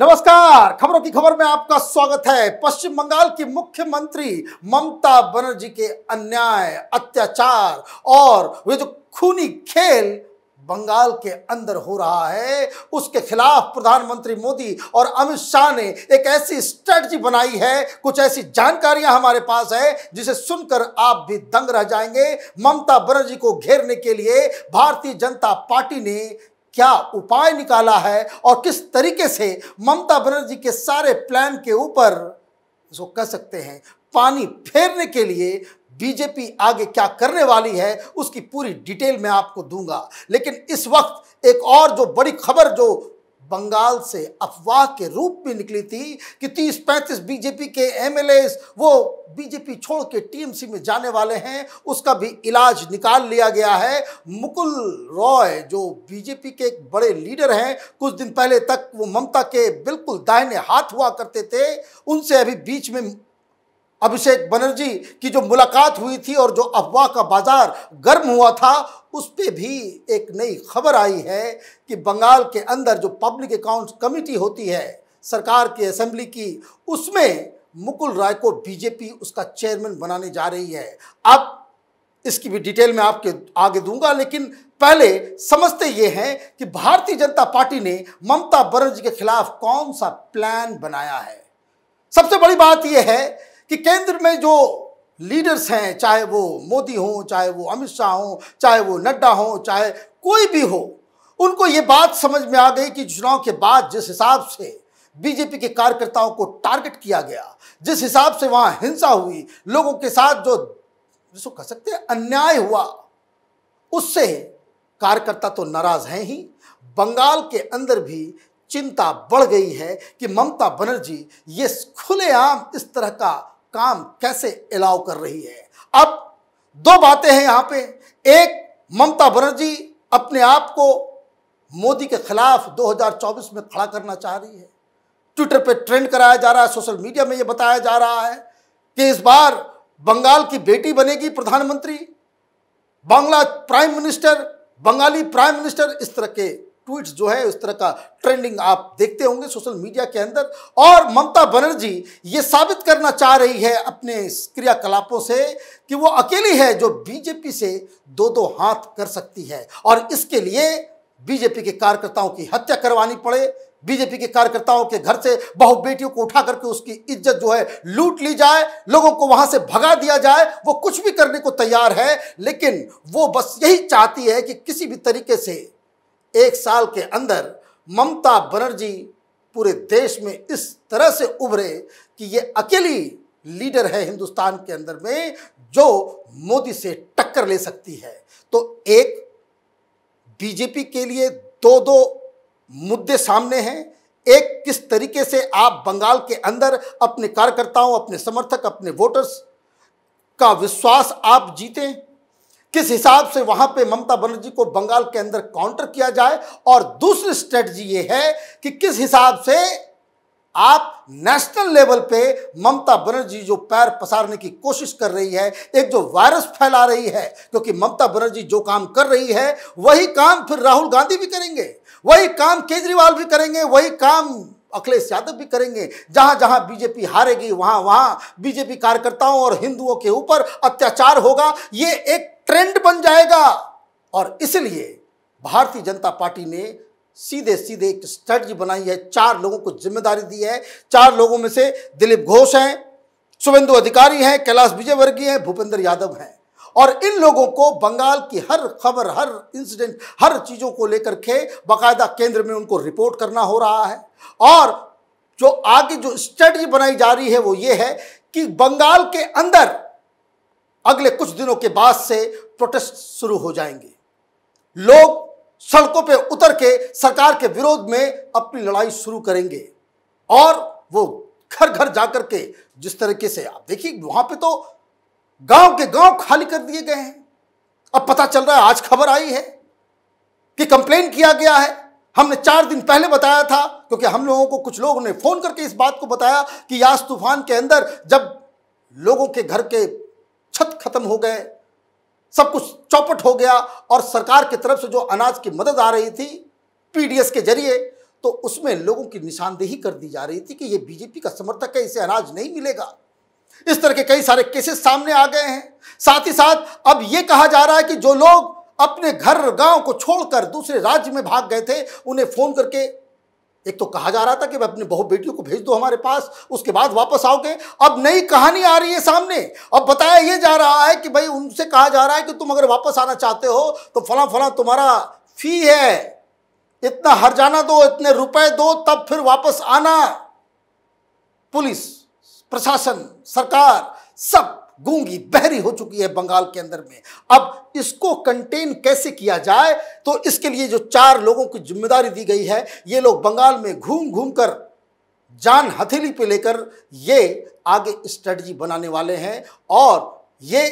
नमस्कार खबरों की खबर में आपका स्वागत है पश्चिम बंगाल की मुख्यमंत्री ममता बनर्जी के अन्याय अत्याचार और वे जो खूनी खेल बंगाल के अंदर हो रहा है उसके खिलाफ प्रधानमंत्री मोदी और अमित शाह ने एक ऐसी स्ट्रेटजी बनाई है कुछ ऐसी जानकारियां हमारे पास है जिसे सुनकर आप भी दंग रह जाएंगे ममता बनर्जी को घेरने के लिए भारतीय जनता पार्टी ने क्या उपाय निकाला है और किस तरीके से ममता बनर्जी के सारे प्लान के ऊपर जो कह सकते हैं पानी फेरने के लिए बीजेपी आगे क्या करने वाली है उसकी पूरी डिटेल मैं आपको दूंगा लेकिन इस वक्त एक और जो बड़ी खबर जो बंगाल से अफवाह के रूप में निकली थी कि 30-35 बीजेपी के एम वो बीजेपी छोड़ के टीएमसी में जाने वाले हैं उसका भी इलाज निकाल लिया गया है मुकुल रॉय जो बीजेपी के एक बड़े लीडर हैं कुछ दिन पहले तक वो ममता के बिल्कुल दाहिने हाथ हुआ करते थे उनसे अभी बीच में अभिषेक बनर्जी की जो मुलाकात हुई थी और जो अफवाह का बाजार गर्म हुआ था उस पर भी एक नई खबर आई है कि बंगाल के अंदर जो पब्लिक अकाउंट्स कमेटी होती है सरकार की असेंबली की उसमें मुकुल राय को बीजेपी उसका चेयरमैन बनाने जा रही है अब इसकी भी डिटेल मैं आपके आगे दूंगा लेकिन पहले समझते ये हैं कि भारतीय जनता पार्टी ने ममता बनर्जी के खिलाफ कौन सा प्लान बनाया है सबसे बड़ी बात यह है कि केंद्र में जो लीडर्स हैं चाहे वो मोदी हों चाहे वो अमित शाह हों चाहे वो नड्डा हों चाहे कोई भी हो उनको ये बात समझ में आ गई कि चुनाव के बाद जिस हिसाब से बीजेपी के कार्यकर्ताओं को टारगेट किया गया जिस हिसाब से वहाँ हिंसा हुई लोगों के साथ जो जिसको कह सकते हैं अन्याय हुआ उससे कार्यकर्ता तो नाराज़ हैं ही बंगाल के अंदर भी चिंता बढ़ गई है कि ममता बनर्जी ये खुलेआम इस तरह का काम कैसे अलाउ कर रही है अब दो बातें हैं यहां पे एक ममता बनर्जी अपने आप को मोदी के खिलाफ 2024 में खड़ा करना चाह रही है ट्विटर पे ट्रेंड कराया जा रहा है सोशल मीडिया में ये बताया जा रहा है कि इस बार बंगाल की बेटी बनेगी प्रधानमंत्री Bangla prime minister Bengali prime minister इस तरह के ट्वीट्स जो है उस तरह का ट्रेंडिंग आप देखते होंगे सोशल मीडिया के अंदर और ममता बनर्जी ये साबित करना चाह रही है अपने क्रियाकलापों से कि वो अकेली है जो बीजेपी से दो दो हाथ कर सकती है और इसके लिए बीजेपी के कार्यकर्ताओं की हत्या करवानी पड़े बीजेपी के कार्यकर्ताओं के घर से बहु बेटियों को उठा करके उसकी इज्जत जो है लूट ली जाए लोगों को वहां से भगा दिया जाए वो कुछ भी करने को तैयार है लेकिन वो बस यही चाहती है कि किसी भी तरीके से एक साल के अंदर ममता बनर्जी पूरे देश में इस तरह से उभरे कि ये अकेली लीडर है हिंदुस्तान के अंदर में जो मोदी से टक्कर ले सकती है तो एक बीजेपी के लिए दो दो मुद्दे सामने हैं एक किस तरीके से आप बंगाल के अंदर अपने कार्यकर्ताओं अपने समर्थक अपने वोटर्स का विश्वास आप जीतें किस हिसाब से वहां पे ममता बनर्जी को बंगाल के अंदर काउंटर किया जाए और दूसरी स्ट्रेटजी ये है कि किस हिसाब से आप नेशनल लेवल पे ममता बनर्जी जो पैर पसारने की कोशिश कर रही है एक जो वायरस फैला रही है क्योंकि ममता बनर्जी जो काम कर रही है वही काम फिर राहुल गांधी भी करेंगे वही काम केजरीवाल भी करेंगे वही काम अखिलेश यादव भी करेंगे जहां जहां बीजेपी हारेगी वहां वहां बीजेपी कार्यकर्ताओं और हिंदुओं के ऊपर अत्याचार होगा ये एक ट्रेंड बन जाएगा और इसलिए भारतीय जनता पार्टी ने सीधे सीधे एक स्ट्रेटजी बनाई है चार लोगों को जिम्मेदारी दी है चार लोगों में से दिलीप घोष हैं शुभेंदु अधिकारी हैं कैलाश विजयवर्गीय हैं भूपेंद्र यादव हैं और इन लोगों को बंगाल की हर खबर हर इंसिडेंट हर चीज़ों को लेकर के बाकायदा केंद्र में उनको रिपोर्ट करना हो रहा है और जो आगे जो स्ट्रेटजी बनाई जा रही है वो ये है कि बंगाल के अंदर अगले कुछ दिनों के बाद से प्रोटेस्ट शुरू हो जाएंगे लोग सड़कों पे उतर के सरकार के विरोध में अपनी लड़ाई शुरू करेंगे और वो घर घर जाकर के जिस तरीके से आप देखिए वहां पे तो गांव के गांव खाली कर दिए गए हैं अब पता चल रहा है आज खबर आई है कि कंप्लेन किया गया है हमने चार दिन पहले बताया था क्योंकि हम लोगों को कुछ लोगों ने फोन करके इस बात को बताया कि यास तूफान के अंदर जब लोगों के घर के छत खत्म हो गए सब कुछ चौपट हो गया और सरकार की तरफ से जो अनाज की मदद आ रही थी पीडीएस के जरिए तो उसमें लोगों की निशानदेही कर दी जा रही थी कि ये बीजेपी का समर्थक है इसे अनाज नहीं मिलेगा इस तरह के कई सारे केसेस सामने आ गए हैं साथ ही साथ अब ये कहा जा रहा है कि जो लोग अपने घर गांव को छोड़कर दूसरे राज्य में भाग गए थे उन्हें फोन करके एक तो कहा जा रहा था कि भाई अपनी बहु बेटियों को भेज दो हमारे पास उसके बाद वापस आओगे अब नई कहानी आ रही है सामने अब बताया ये जा रहा है कि भाई उनसे कहा जा रहा है कि तुम अगर वापस आना चाहते हो तो फला फला तुम्हारा फी है इतना हर जाना दो इतने रुपए दो तब फिर वापस आना पुलिस प्रशासन सरकार सब गूंगी बहरी हो चुकी है बंगाल के अंदर में अब इसको कंटेन कैसे किया जाए तो इसके लिए जो चार लोगों की जिम्मेदारी दी गई है ये लोग बंगाल में घूम घूम कर जान हथेली पे लेकर ये आगे स्ट्रेटजी बनाने वाले हैं और ये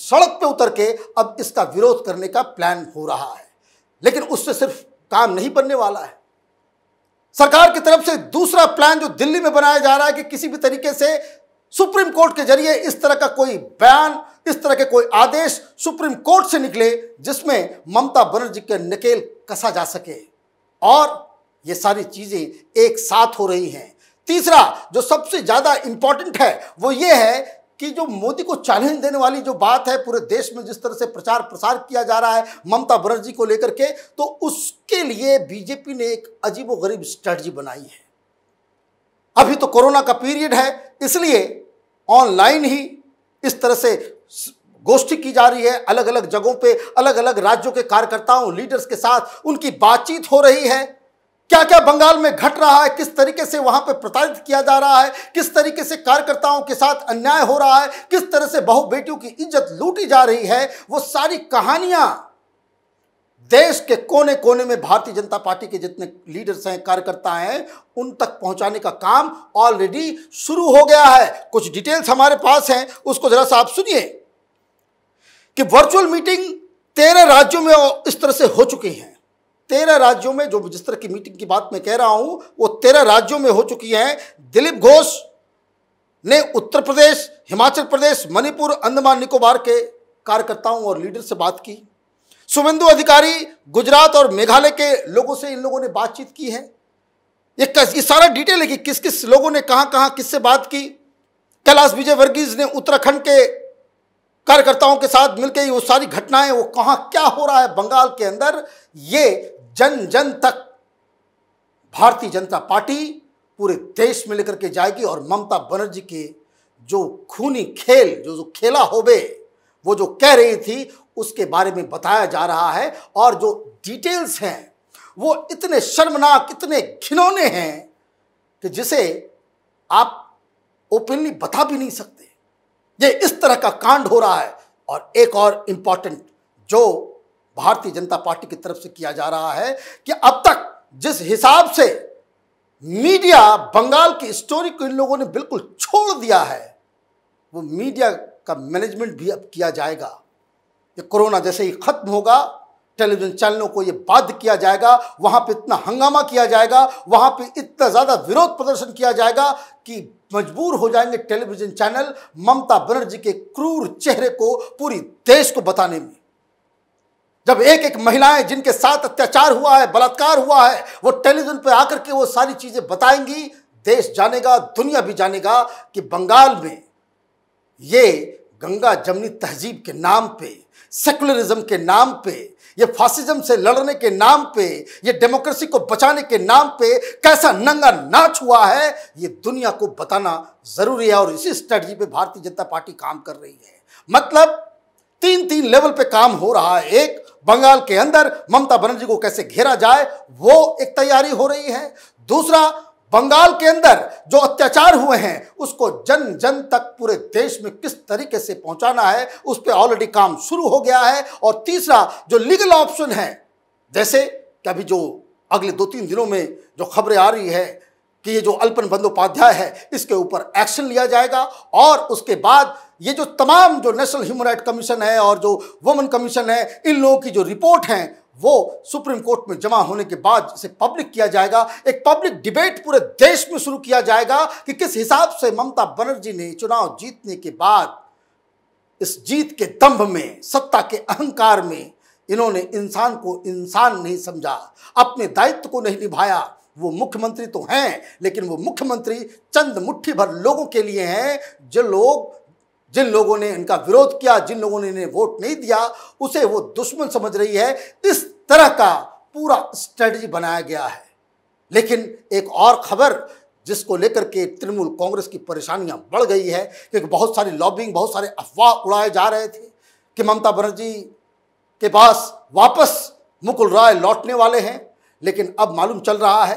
सड़क पे उतर के अब इसका विरोध करने का प्लान हो रहा है लेकिन उससे सिर्फ काम नहीं बनने वाला है सरकार की तरफ से दूसरा प्लान जो दिल्ली में बनाया जा रहा है कि किसी भी तरीके से सुप्रीम कोर्ट के जरिए इस तरह का कोई बयान इस तरह के कोई आदेश सुप्रीम कोर्ट से निकले जिसमें ममता बनर्जी के नकेल कसा जा सके और ये सारी चीज़ें एक साथ हो रही हैं तीसरा जो सबसे ज़्यादा इम्पॉर्टेंट है वो ये है कि जो मोदी को चैलेंज देने वाली जो बात है पूरे देश में जिस तरह से प्रचार प्रसार किया जा रहा है ममता बनर्जी को लेकर के तो उसके लिए बीजेपी ने एक गरीब स्ट्रेटजी बनाई है अभी तो कोरोना का पीरियड है इसलिए ऑनलाइन ही इस तरह से गोष्ठी की जा रही है अलग अलग जगहों पे अलग अलग राज्यों के कार्यकर्ताओं लीडर्स के साथ उनकी बातचीत हो रही है क्या क्या बंगाल में घट रहा है किस तरीके से वहां पर प्रताड़ित किया जा रहा है किस तरीके से कार्यकर्ताओं के साथ अन्याय हो रहा है किस तरह से बहु बेटियों की इज्जत लूटी जा रही है वो सारी कहानियां देश के कोने कोने में भारतीय जनता पार्टी के जितने लीडर्स हैं कार्यकर्ता हैं उन तक पहुंचाने का काम ऑलरेडी शुरू हो गया है कुछ डिटेल्स हमारे पास हैं उसको जरा सा आप सुनिए कि वर्चुअल मीटिंग तेरह राज्यों में इस तरह से हो चुकी हैं तेरह राज्यों में जो जिस तरह की मीटिंग की बात मैं कह रहा हूं वो तेरह राज्यों में हो चुकी है दिलीप घोष ने उत्तर प्रदेश हिमाचल प्रदेश मणिपुर अंडमान निकोबार के कार्यकर्ताओं और लीडर से बात की शुभेंदु अधिकारी गुजरात और मेघालय के लोगों से इन लोगों ने बातचीत की है ये, सारा डिटेल है कि किस किस लोगों ने कहाँ कहाँ किससे बात की कैलाश विजय वर्गीज ने उत्तराखंड के कार्यकर्ताओं के साथ मिलकर वो सारी घटनाएं वो कहाँ क्या हो रहा है बंगाल के अंदर ये जन जन तक भारतीय जनता पार्टी पूरे देश में लेकर के जाएगी और ममता बनर्जी के जो खूनी खेल जो जो खेला होबे वो जो कह रही थी उसके बारे में बताया जा रहा है और जो डिटेल्स हैं वो इतने शर्मनाक इतने घिनौने हैं कि जिसे आप ओपनली बता भी नहीं सकते ये इस तरह का कांड हो रहा है और एक और इम्पॉर्टेंट जो भारतीय जनता पार्टी की तरफ से किया जा रहा है कि अब तक जिस हिसाब से मीडिया बंगाल की स्टोरी को इन लोगों ने बिल्कुल छोड़ दिया है वो मीडिया का मैनेजमेंट भी अब किया जाएगा ये कोरोना जैसे ही खत्म होगा टेलीविज़न चैनलों को ये बाध्य किया जाएगा वहाँ पे इतना हंगामा किया जाएगा वहाँ पे इतना ज़्यादा विरोध प्रदर्शन किया जाएगा कि मजबूर हो जाएंगे टेलीविज़न चैनल ममता बनर्जी के क्रूर चेहरे को पूरी देश को बताने में जब एक एक महिलाएं जिनके साथ अत्याचार हुआ है बलात्कार हुआ है वो टेलीविजन पर आकर के वो सारी चीज़ें बताएंगी देश जानेगा दुनिया भी जानेगा कि बंगाल में ये गंगा जमनी तहजीब के नाम पे सेकुलरिज्म के नाम पे ये फासिज्म से लड़ने के नाम पे ये डेमोक्रेसी को बचाने के नाम पे कैसा नंगा नाच हुआ है ये दुनिया को बताना ज़रूरी है और इसी स्ट्रेटजी पे भारतीय जनता पार्टी काम कर रही है मतलब तीन तीन लेवल पे काम हो रहा है एक बंगाल के अंदर ममता बनर्जी को कैसे घेरा जाए वो एक तैयारी हो रही है दूसरा बंगाल के अंदर जो अत्याचार हुए हैं उसको जन जन तक पूरे देश में किस तरीके से पहुंचाना है उस पर ऑलरेडी काम शुरू हो गया है और तीसरा जो लीगल ऑप्शन है जैसे कि अभी जो अगले दो तीन दिनों में जो खबरें आ रही है कि ये जो अल्पन बंदोपाध्याय है इसके ऊपर एक्शन लिया जाएगा और उसके बाद ये जो तमाम जो नेशनल ह्यूमन राइट कमीशन है और जो वुमेन कमीशन है इन लोगों की जो रिपोर्ट हैं वो सुप्रीम कोर्ट में जमा होने के बाद इसे पब्लिक किया जाएगा एक पब्लिक डिबेट पूरे देश में शुरू किया जाएगा कि किस हिसाब से ममता बनर्जी ने चुनाव जीतने के बाद इस जीत के दम्भ में सत्ता के अहंकार में इन्होंने इंसान को इंसान नहीं समझा अपने दायित्व को नहीं निभाया वो मुख्यमंत्री तो हैं लेकिन वो मुख्यमंत्री चंद मुट्ठी भर लोगों के लिए हैं जो लोग जिन लोगों ने इनका विरोध किया जिन लोगों ने इन्हें वोट नहीं दिया उसे वो दुश्मन समझ रही है इस तरह का पूरा स्ट्रेटजी बनाया गया है लेकिन एक और खबर जिसको लेकर के तृणमूल कांग्रेस की परेशानियां बढ़ गई है क्योंकि बहुत सारी लॉबिंग बहुत सारे अफवाह उड़ाए जा रहे थे कि ममता बनर्जी के पास वापस मुकुल राय लौटने वाले हैं लेकिन अब मालूम चल रहा है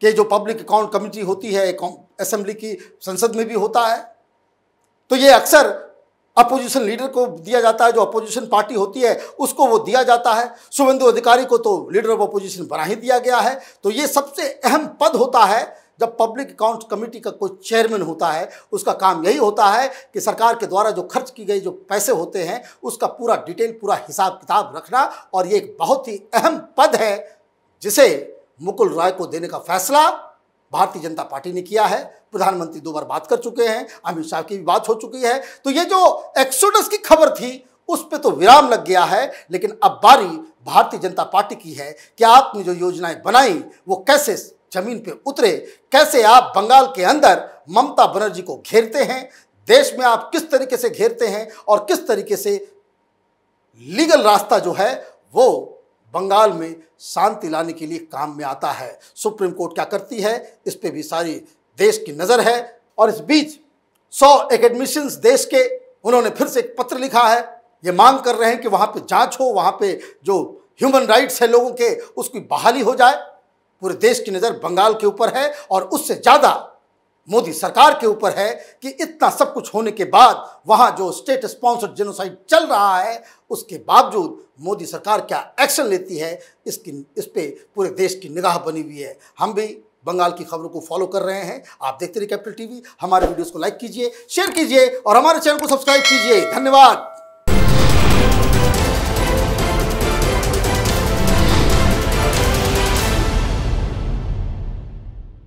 कि जो पब्लिक अकाउंट कमेटी होती है असेंबली की संसद में भी होता है तो ये अक्सर अपोजिशन लीडर को दिया जाता है जो अपोजिशन पार्टी होती है उसको वो दिया जाता है शुभेंदु अधिकारी को तो लीडर ऑफ अपोजिशन बना ही दिया गया है तो ये सबसे अहम पद होता है जब पब्लिक अकाउंट कमेटी का कोई चेयरमैन होता है उसका काम यही होता है कि सरकार के द्वारा जो खर्च की गई जो पैसे होते हैं उसका पूरा डिटेल पूरा हिसाब किताब रखना और ये एक बहुत ही अहम पद है जिसे मुकुल राय को देने का फैसला भारतीय जनता पार्टी ने किया है प्रधानमंत्री दो बार बात कर चुके हैं अमित शाह की भी बात हो चुकी है तो ये जो एक्सोडस की खबर थी उस पर तो विराम लग गया है लेकिन अब बारी भारतीय जनता पार्टी की है कि आपने जो योजनाएं बनाई वो कैसे जमीन पे उतरे कैसे आप बंगाल के अंदर ममता बनर्जी को घेरते हैं देश में आप किस तरीके से घेरते हैं और किस तरीके से लीगल रास्ता जो है वो बंगाल में शांति लाने के लिए काम में आता है सुप्रीम कोर्ट क्या करती है इस पर भी सारी देश की नज़र है और इस बीच सौ एकेडमिशंस देश के उन्होंने फिर से एक पत्र लिखा है ये मांग कर रहे हैं कि वहाँ पे जांच हो वहाँ पे जो ह्यूमन राइट्स है लोगों के उसकी बहाली हो जाए पूरे देश की नज़र बंगाल के ऊपर है और उससे ज़्यादा मोदी सरकार के ऊपर है कि इतना सब कुछ होने के बाद वहां जो स्टेट स्पॉन्सर्ड जेनोसाइड चल रहा है उसके बावजूद मोदी सरकार क्या एक्शन लेती है इसकी इस पर पूरे देश की निगाह बनी हुई है हम भी बंगाल की खबरों को फॉलो कर रहे हैं आप देखते रहिए कैपिटल टीवी हमारे वीडियोस को लाइक कीजिए शेयर कीजिए और हमारे चैनल को सब्सक्राइब कीजिए धन्यवाद